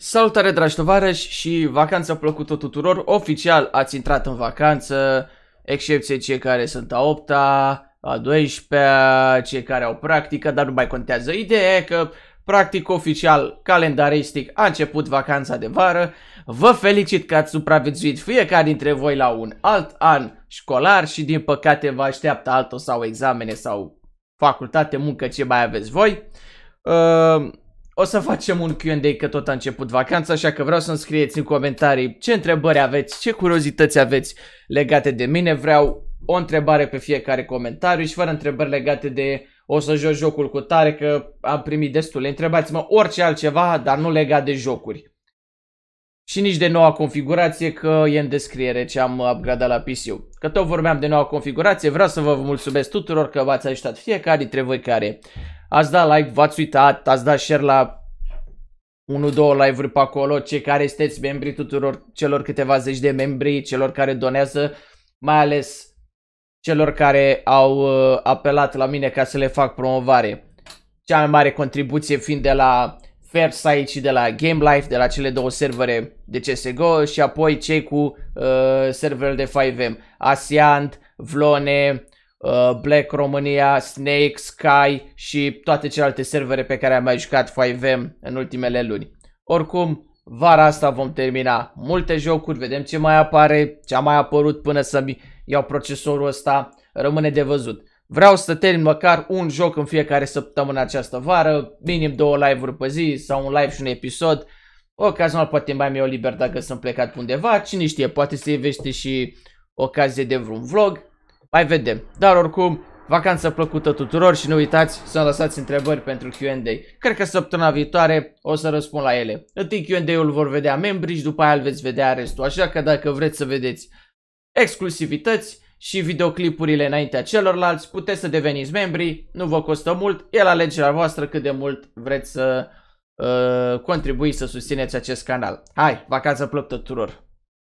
Salutare dragi tovarăși și vacanța plăcută tuturor, oficial ați intrat în vacanță, excepție cei care sunt a 8 -a, a 12-a, cei care au practică, dar nu mai contează. Ideea e că practic oficial, calendaristic, a început vacanța de vară. Vă felicit că ați supraviețuit fiecare dintre voi la un alt an școlar și din păcate vă așteaptă altul sau examene sau facultate, muncă, ce mai aveți voi. Uh, o să facem un Q&A că tot a început vacanța, așa că vreau să-mi scrieți în comentarii ce întrebări aveți, ce curiozități aveți legate de mine. Vreau o întrebare pe fiecare comentariu și fără întrebări legate de o să joc jocul cu tare că am primit destule. Întrebați-mă orice altceva, dar nu legat de jocuri. Și nici de noua configurație că e în descriere ce am upgradat la pc Că tot vorbeam de noua configurație, vreau să vă mulțumesc tuturor că v-ați ajutat fiecare dintre voi care ați dat like, v-ați uitat, ați dat share la 1-2 live-uri pe acolo, cei care sunteți membri tuturor celor câteva zeci de membri, celor care donează, mai ales celor care au uh, apelat la mine ca să le fac promovare. Cea mai mare contribuție fiind de la Fairside și de la Game Life, de la cele două servere de CSGO și apoi cei cu uh, serverele de 5M, Asiant, Vlone, Uh, Black România, Snake, Sky și toate celelalte servere pe care am mai jucat 5M în ultimele luni. Oricum, vara asta vom termina multe jocuri, vedem ce mai apare, ce a mai apărut până să-mi iau procesorul ăsta, rămâne de văzut. Vreau să termin măcar un joc în fiecare săptămână această vară, minim două live-uri pe zi sau un live și un episod. Ocazional poate mai mi-o liber dacă sunt plecat undeva, cine știe, poate se ivește și ocazie de vreun vlog. Mai vedem. Dar oricum, vacanță plăcută tuturor și nu uitați să-mi lăsați întrebări pentru Q&A. Cred că săptămâna viitoare o să răspund la ele. Întâi Q&A-ul vor vedea membrii și după aia îl veți vedea restul. Așa că dacă vreți să vedeți exclusivități și videoclipurile înaintea celorlalți, puteți să deveniți membri, nu vă costă mult, e la alegerea voastră cât de mult vreți să uh, contribuiți să susțineți acest canal. Hai, vacanță plăcută tuturor!